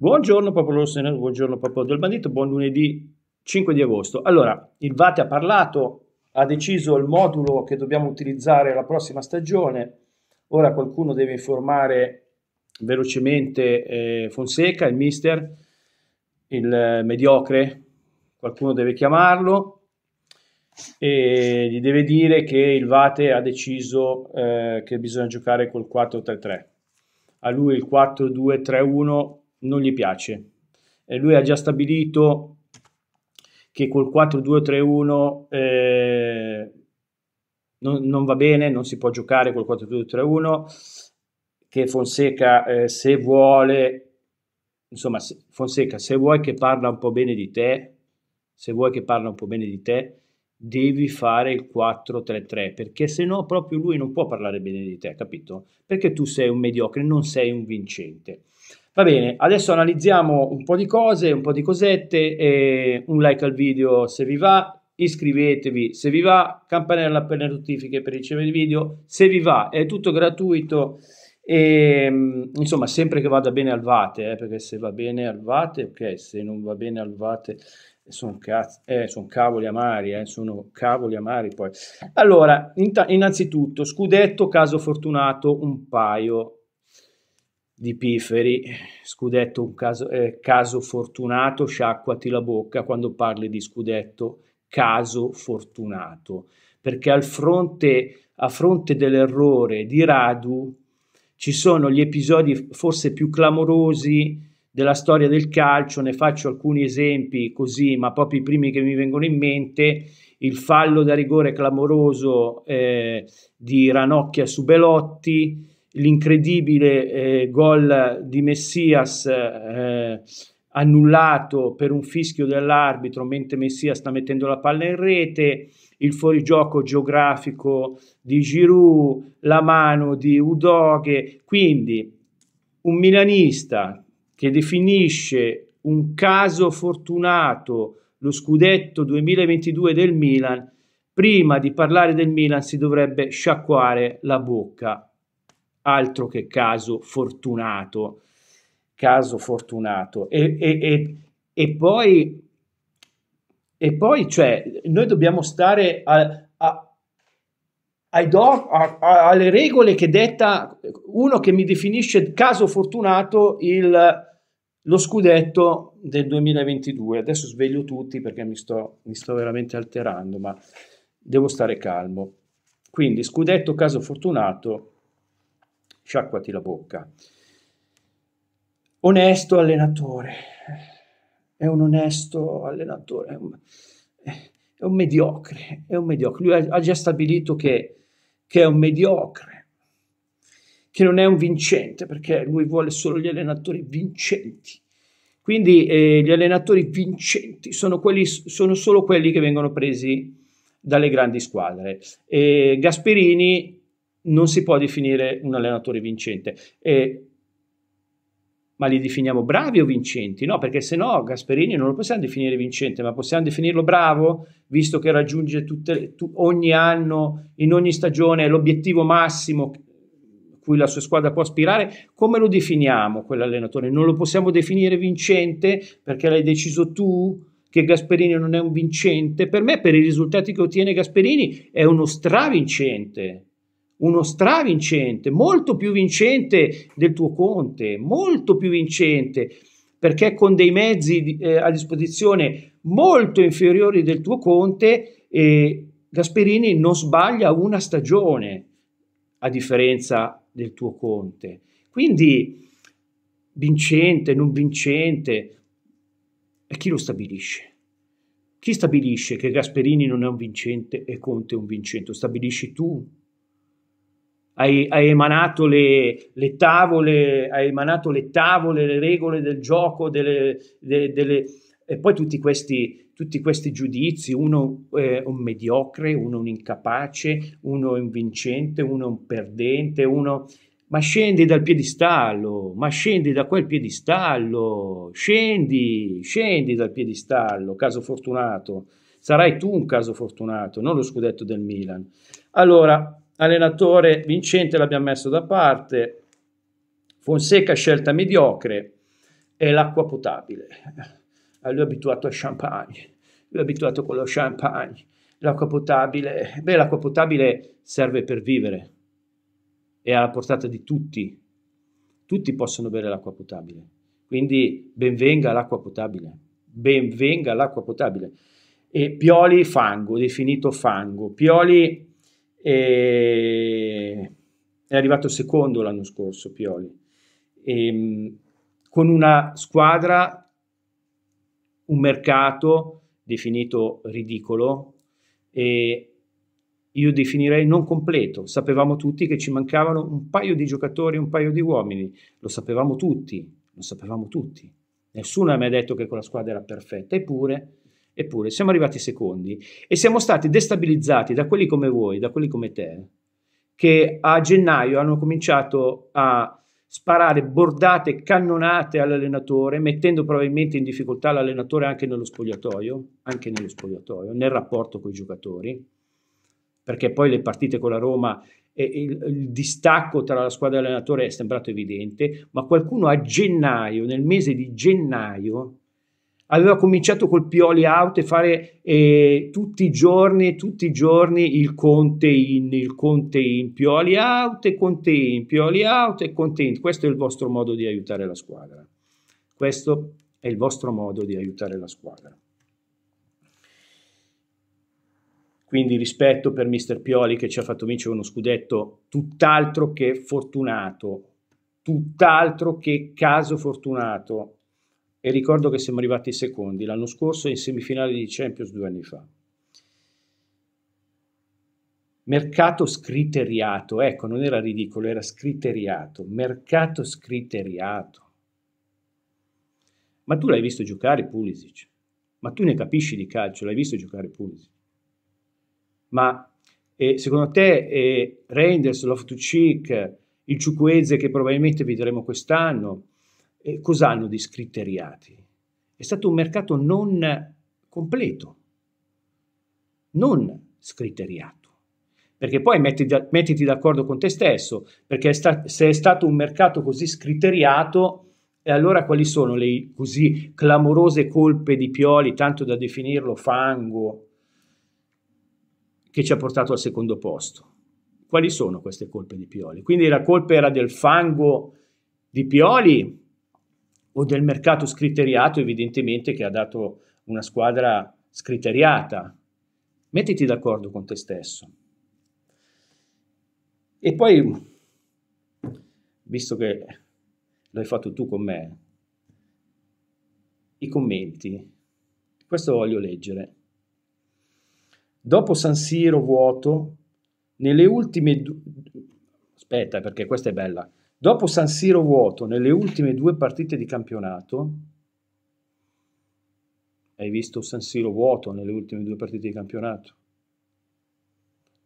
Buongiorno popolo rossonero, buongiorno popolo del bandito, buon lunedì 5 di agosto. Allora, il Vate ha parlato, ha deciso il modulo che dobbiamo utilizzare la prossima stagione, ora qualcuno deve informare velocemente eh, Fonseca, il mister, il eh, mediocre, qualcuno deve chiamarlo e gli deve dire che il Vate ha deciso eh, che bisogna giocare col 4-3-3. A lui il 4-2-3-1 non gli piace. Eh, lui ha già stabilito che col 4-2-3-1 eh, non, non, va bene, non si può giocare col 4-2-3-1, che Fonseca eh, se vuole, insomma se, Fonseca se vuoi che parla un po' bene di te, se vuoi che parla un po' bene di te, devi fare il 4-3-3, perché se no proprio lui non può parlare bene di te, capito? Perché tu sei un mediocre, non sei un vincente. Va bene, adesso analizziamo un po' di cose, un po' di cosette, eh, un like al video se vi va, iscrivetevi se vi va, campanella per le notifiche per ricevere i video, se vi va, è tutto gratuito e mm, insomma sempre che vada bene al Vate, eh, perché se va bene al Vate, ok, se non va bene al Vate sono, caz- eh, sono cavoli amari, eh, sono cavoli amari poi. Allora, innanzitutto, scudetto, caso fortunato, un paio, di Piferi, Scudetto un caso, eh, caso fortunato, sciacquati la bocca quando parli di Scudetto, caso fortunato, perché al fronte, a fronte dell'errore di Radu ci sono gli episodi forse più clamorosi della storia del calcio, ne faccio alcuni esempi così, ma proprio i primi che mi vengono in mente, il fallo da rigore clamoroso eh, di Ranocchia su Belotti, l'incredibile eh, gol di Messias eh, annullato per un fischio dell'arbitro mentre Messias sta mettendo la palla in rete, il fuorigioco geografico di Giroud, la mano di Udoghe, quindi un milanista che definisce un caso fortunato lo scudetto 2022 del Milan, prima di parlare del Milan si dovrebbe sciacquare la bocca altro che caso fortunato, caso fortunato. E, e, e, e poi, e poi cioè, noi dobbiamo stare a, a, do, a, alle regole che detta uno che mi definisce caso fortunato il, lo scudetto del 2022. Adesso sveglio tutti perché mi sto, mi sto veramente alterando, ma devo stare calmo. Quindi scudetto caso fortunato sciacquati la bocca. Onesto allenatore, è un onesto allenatore, è un, è un mediocre, è un mediocre. Lui ha già stabilito che, che è un mediocre, che non è un vincente, perché lui vuole solo gli allenatori vincenti. Quindi eh, gli allenatori vincenti sono, quelli, sono, solo quelli che vengono presi dalle grandi squadre. E Gasperini non si può definire un allenatore vincente. E, ma li definiamo bravi o vincenti? No, perché se no Gasperini non lo possiamo definire vincente, ma possiamo definirlo bravo, visto che raggiunge tutte, tu, ogni anno, in ogni stagione, l'obiettivo massimo cui la sua squadra può aspirare. Come lo definiamo quell'allenatore? Non lo possiamo definire vincente perché l'hai deciso tu? che Gasperini non è un vincente, per me per i risultati che ottiene Gasperini è uno stravincente, uno stravincente, molto più vincente del tuo Conte, molto più vincente, perché con dei mezzi eh, a disposizione molto inferiori del tuo Conte, eh, Gasperini non sbaglia una stagione, a differenza del tuo Conte. Quindi vincente, non vincente, e chi lo stabilisce? Chi stabilisce che Gasperini non è un vincente e Conte è un vincente? Lo stabilisci tu, hai, hai emanato le, le, tavole, hai emanato le tavole, le regole del gioco, delle, delle, delle... e poi tutti questi, tutti questi giudizi, uno è eh, un mediocre, uno è un incapace, uno è un vincente, uno è un perdente, uno... Ma scendi dal piedistallo, ma scendi da quel piedistallo, scendi, scendi dal piedistallo, caso fortunato. Sarai tu un caso fortunato, non lo scudetto del Milan. Allora, allenatore vincente l'abbiamo messo da parte, Fonseca scelta mediocre e l'acqua potabile. Eh, lui è abituato a champagne, lui è abituato con lo champagne. L'acqua potabile, beh, l'acqua potabile serve per vivere, è alla portata di tutti. Tutti possono bere l'acqua potabile. Quindi benvenga l'acqua potabile, benvenga l'acqua potabile. E Pioli fango, definito fango. Pioli e è arrivato secondo l'anno scorso Pioli, e, ehm, con una squadra, un mercato definito ridicolo e io definirei non completo. Sapevamo tutti che ci mancavano un paio di giocatori, un paio di uomini, lo sapevamo tutti, lo sapevamo tutti. Nessuno mi ha detto che quella squadra era perfetta, eppure Eppure siamo arrivati secondi e siamo stati destabilizzati da quelli come voi, da quelli come te, che a gennaio hanno cominciato a sparare bordate, cannonate all'allenatore, mettendo probabilmente in difficoltà l'allenatore anche nello spogliatoio, anche nello spogliatoio, nel rapporto con i giocatori, perché poi le partite con la Roma e il, il distacco tra la squadra e l'allenatore è sembrato evidente, ma qualcuno a gennaio, nel mese di gennaio, Aveva cominciato col Pioli Out e fare eh, tutti i giorni, tutti i giorni il Conte in, il Conte in, Pioli Out e Conte in, Pioli Out e Conte in. Questo è il vostro modo di aiutare la squadra. Questo è il vostro modo di aiutare la squadra. Quindi rispetto per Mister Pioli che ci ha fatto vincere uno scudetto tutt'altro che fortunato, tutt'altro che caso fortunato, e ricordo che siamo arrivati secondi l'anno scorso in semifinale di Champions due anni fa. Mercato scriteriato, ecco, non era ridicolo, era scriteriato, mercato scriteriato. Ma tu l'hai visto giocare Pulisic? Ma tu ne capisci di calcio, l'hai visto giocare Pulisic? Ma eh, secondo te eh, Reinders, loftus il Ciucuese che probabilmente vedremo quest'anno, eh, cosa di scritteriati? È stato un mercato non completo, non scritteriato. Perché poi mettiti, d'accordo con te stesso, perché è sta- se è stato un mercato così scritteriato, e allora quali sono le così clamorose colpe di Pioli, tanto da definirlo fango, che ci ha portato al secondo posto? Quali sono queste colpe di Pioli? Quindi la colpa era del fango di Pioli o del mercato scriteriato, evidentemente che ha dato una squadra scriteriata. Mettiti d'accordo con te stesso. E poi, visto che l'hai fatto tu con me, i commenti. Questo voglio leggere. Dopo San Siro vuoto, nelle ultime... Du- Aspetta, perché questa è bella. Dopo San Siro vuoto nelle ultime due partite di campionato, hai visto San Siro vuoto nelle ultime due partite di campionato?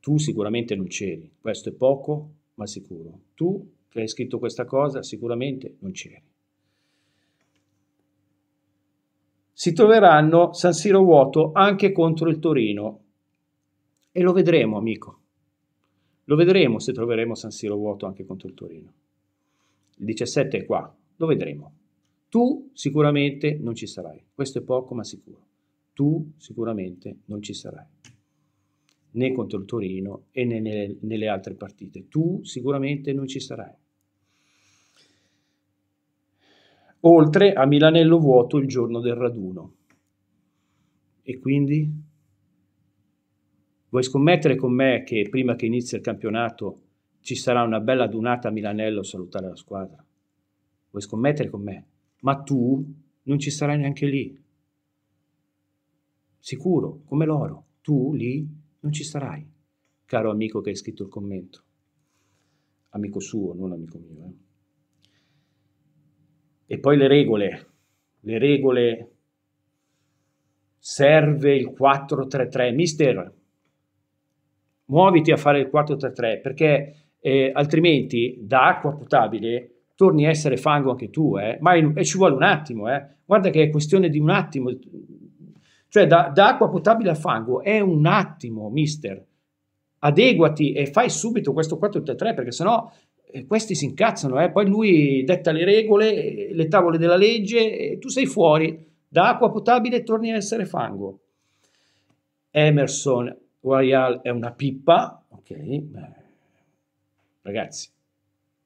Tu sicuramente non c'eri, questo è poco, ma sicuro. Tu che hai scritto questa cosa sicuramente non c'eri. Si troveranno San Siro vuoto anche contro il Torino e lo vedremo, amico. Lo vedremo se troveremo San Siro vuoto anche contro il Torino il 17 è qua, lo vedremo. Tu sicuramente non ci sarai, questo è poco ma sicuro. Tu sicuramente non ci sarai, né contro il Torino e né nelle, nelle altre partite. Tu sicuramente non ci sarai. Oltre a Milanello vuoto il giorno del raduno. E quindi? Vuoi scommettere con me che prima che inizi il campionato ci sarà una bella adunata a Milanello a salutare la squadra. Vuoi scommettere con me? Ma tu non ci sarai neanche lì. Sicuro, come loro, tu lì non ci sarai, caro amico che hai scritto il commento. Amico suo, non amico mio. Eh. E poi le regole. Le regole. Serve il 4-3-3. Mister, muoviti a fare il 4-3-3 perché eh, altrimenti da acqua potabile torni a essere fango anche tu, eh? ma in, ci vuole un attimo, eh? guarda che è questione di un attimo, cioè da, da, acqua potabile a fango è un attimo, mister, adeguati e fai subito questo 4 3 perché sennò eh, questi si incazzano, eh? poi lui detta le regole, eh, le tavole della legge, e tu sei fuori, da acqua potabile torni a essere fango. Emerson Royal è una pippa, ok, beh Ragazzi,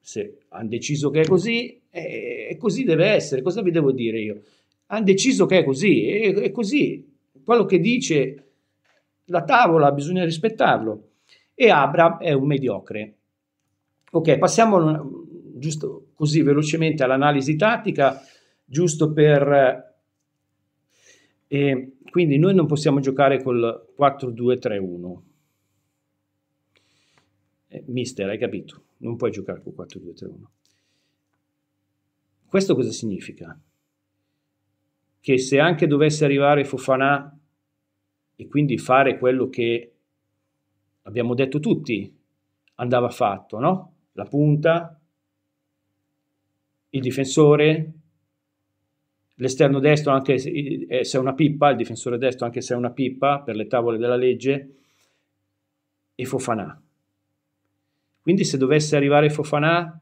se hanno deciso che è così, e così deve essere, cosa vi devo dire io? Hanno deciso che è così, è, è così. Quello che dice la tavola bisogna rispettarlo. E Abram è un mediocre. Ok, passiamo giusto così velocemente all'analisi tattica, giusto per... Eh, quindi noi non possiamo giocare col 4-2-3-1 eh, mister, hai capito, non puoi giocare con 4-2-3-1. Questo cosa significa? Che se anche dovesse arrivare Fofanà e quindi fare quello che abbiamo detto tutti andava fatto, no? La punta, il difensore, l'esterno destro anche se eh, è una pippa, il difensore destro anche se è una pippa per le tavole della legge e Fofanà. Quindi se dovesse arrivare Fofanà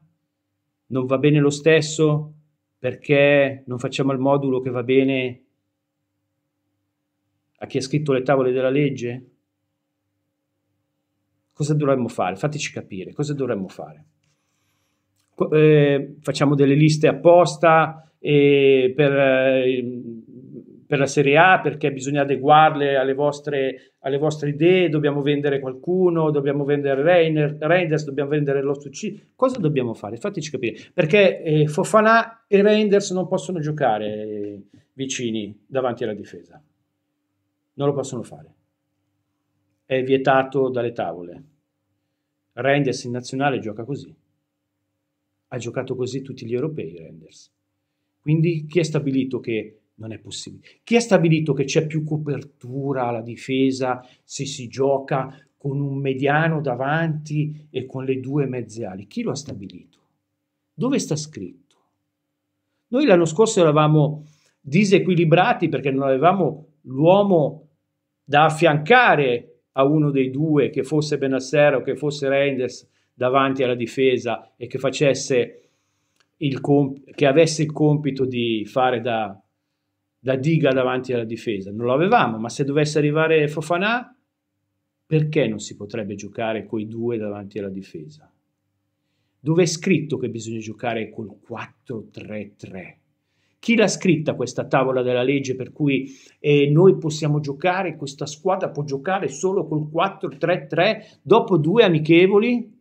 non va bene lo stesso perché non facciamo il modulo che va bene a chi ha scritto le tavole della legge? Cosa dovremmo fare? Fateci capire, cosa dovremmo fare? Eh, facciamo delle liste apposta eh, per eh, per la Serie A perché bisogna adeguarle alle vostre, alle vostre idee, dobbiamo vendere qualcuno, dobbiamo vendere Reinders, dobbiamo vendere l'O2C, cosa dobbiamo fare? Fateci capire, perché eh, Fofana e Reinders non possono giocare eh, vicini davanti alla difesa, non lo possono fare, è vietato dalle tavole. Reinders in nazionale gioca così, ha giocato così tutti gli europei Reinders. Quindi chi è stabilito che non è possibile. Chi ha stabilito che c'è più copertura alla difesa se si gioca con un mediano davanti e con le due mezze ali? Chi lo ha stabilito? Dove sta scritto? Noi l'anno scorso eravamo disequilibrati perché non avevamo l'uomo da affiancare a uno dei due, che fosse Benassero, che fosse Reinders davanti alla difesa e che facesse il comp- che avesse il compito di fare da la diga davanti alla difesa. Non lo avevamo, ma se dovesse arrivare Fofanà, perché non si potrebbe giocare coi due davanti alla difesa? Dove è scritto che bisogna giocare col 4-3-3? Chi l'ha scritta questa tavola della legge per cui eh, noi possiamo giocare, questa squadra può giocare solo col 4-3-3 dopo due amichevoli?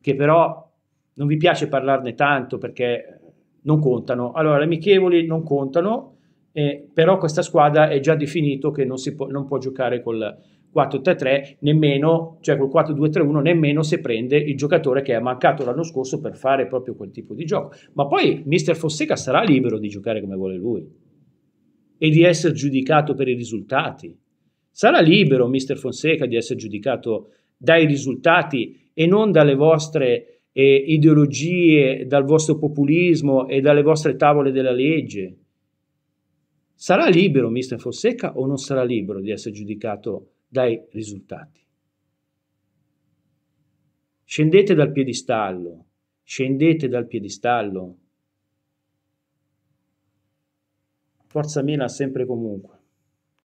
Che però non vi piace parlarne tanto perché non contano. Allora, le amichevoli non contano, eh, però questa squadra è già definito che non, può, non può giocare col 4-3-3, nemmeno, cioè col 4-2-3-1, nemmeno se prende il giocatore che ha mancato l'anno scorso per fare proprio quel tipo di gioco. Ma poi Mister Fonseca sarà libero di giocare come vuole lui e di essere giudicato per i risultati. Sarà libero Mister Fonseca di essere giudicato dai risultati e non dalle vostre eh, ideologie, dal vostro populismo e dalle vostre tavole della legge. Sarà libero mister Fonseca o non sarà libero di essere giudicato dai risultati? Scendete dal piedistallo, scendete dal piedistallo. Forza Milan sempre comunque.